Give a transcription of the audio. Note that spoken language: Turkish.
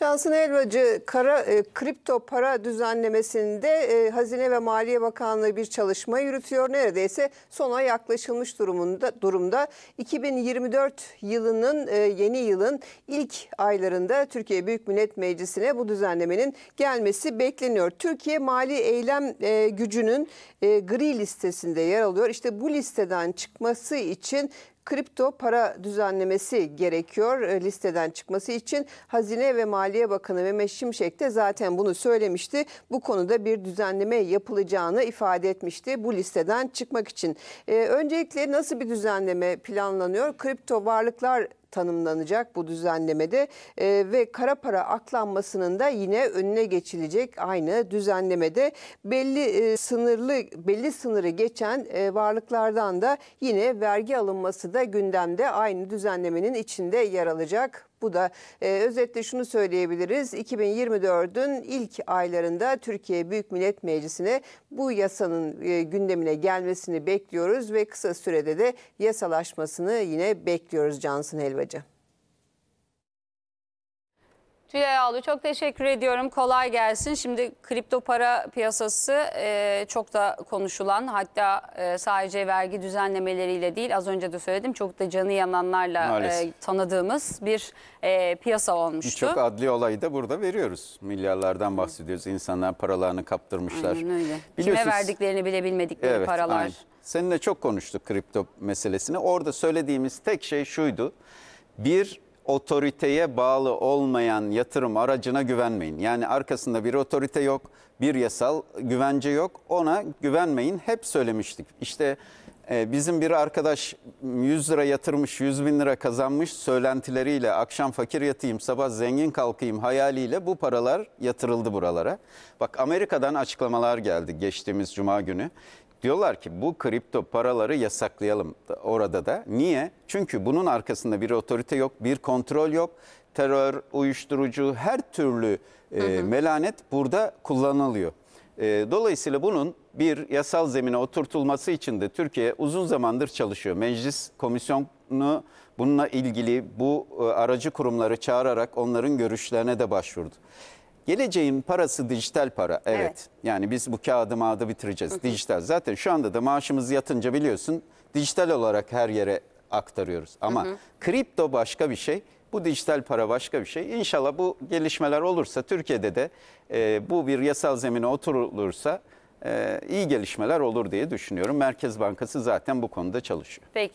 Cansın Elvacı kara, e, kripto para düzenlemesinde e, Hazine ve Maliye Bakanlığı bir çalışma yürütüyor. Neredeyse sona yaklaşılmış durumunda durumda. 2024 yılının e, yeni yılın ilk aylarında Türkiye Büyük Millet Meclisi'ne bu düzenlemenin gelmesi bekleniyor. Türkiye mali eylem e, gücünün e, gri listesinde yer alıyor. İşte bu listeden çıkması için kripto para düzenlemesi gerekiyor e, listeden çıkması için. Hazine ve Maliye Bakanı Mehmet Şimşek de zaten bunu söylemişti. Bu konuda bir düzenleme yapılacağını ifade etmişti bu listeden çıkmak için. E, öncelikle nasıl bir düzenleme planlanıyor? Kripto varlıklar tanımlanacak bu düzenlemede e, ve kara para aklanmasının da yine önüne geçilecek aynı düzenlemede belli e, sınırlı belli sınırı geçen e, varlıklardan da yine vergi alınması da gündemde aynı düzenlemenin içinde yer alacak. Bu da e, özetle şunu söyleyebiliriz. 2024'ün ilk aylarında Türkiye Büyük Millet Meclisi'ne bu yasanın e, gündemine gelmesini bekliyoruz ve kısa sürede de yasalaşmasını yine bekliyoruz Cansın Helvacı. Tülay Ağlı çok teşekkür ediyorum. Kolay gelsin. Şimdi kripto para piyasası e, çok da konuşulan hatta e, sadece vergi düzenlemeleriyle değil az önce de söyledim çok da canı yananlarla e, tanıdığımız bir e, piyasa olmuştu. Birçok adli olayı da burada veriyoruz. Milyarlardan bahsediyoruz. İnsanlar paralarını kaptırmışlar. öyle. Kime verdiklerini bile bilmedikleri paralar. aynen. Seninle çok konuştuk kripto meselesini. Orada söylediğimiz tek şey şuydu. Bir otoriteye bağlı olmayan yatırım aracına güvenmeyin. Yani arkasında bir otorite yok, bir yasal güvence yok. Ona güvenmeyin. Hep söylemiştik. İşte e, bizim bir arkadaş 100 lira yatırmış, 100 bin lira kazanmış söylentileriyle akşam fakir yatayım, sabah zengin kalkayım hayaliyle bu paralar yatırıldı buralara. Bak Amerika'dan açıklamalar geldi geçtiğimiz cuma günü. Diyorlar ki bu kripto paraları yasaklayalım orada da. Niye? Çünkü bunun arkasında bir otorite yok, bir kontrol yok. Terör, uyuşturucu her türlü e, hı hı. melanet burada kullanılıyor. E, dolayısıyla bunun bir yasal zemine oturtulması için de Türkiye uzun zamandır çalışıyor. Meclis komisyonu bununla ilgili bu e, aracı kurumları çağırarak onların görüşlerine de başvurdu. Geleceğin parası dijital para. Evet. evet. Yani biz bu kağıdı mağda bitireceğiz. Hı -hı. dijital. Zaten şu anda da maaşımız yatınca biliyorsun dijital olarak her yere aktarıyoruz. Ama hı hı. kripto başka bir şey. Bu dijital para başka bir şey. İnşallah bu gelişmeler olursa Türkiye'de de e, bu bir yasal zemine oturulursa e, iyi gelişmeler olur diye düşünüyorum. Merkez Bankası zaten bu konuda çalışıyor. Peki.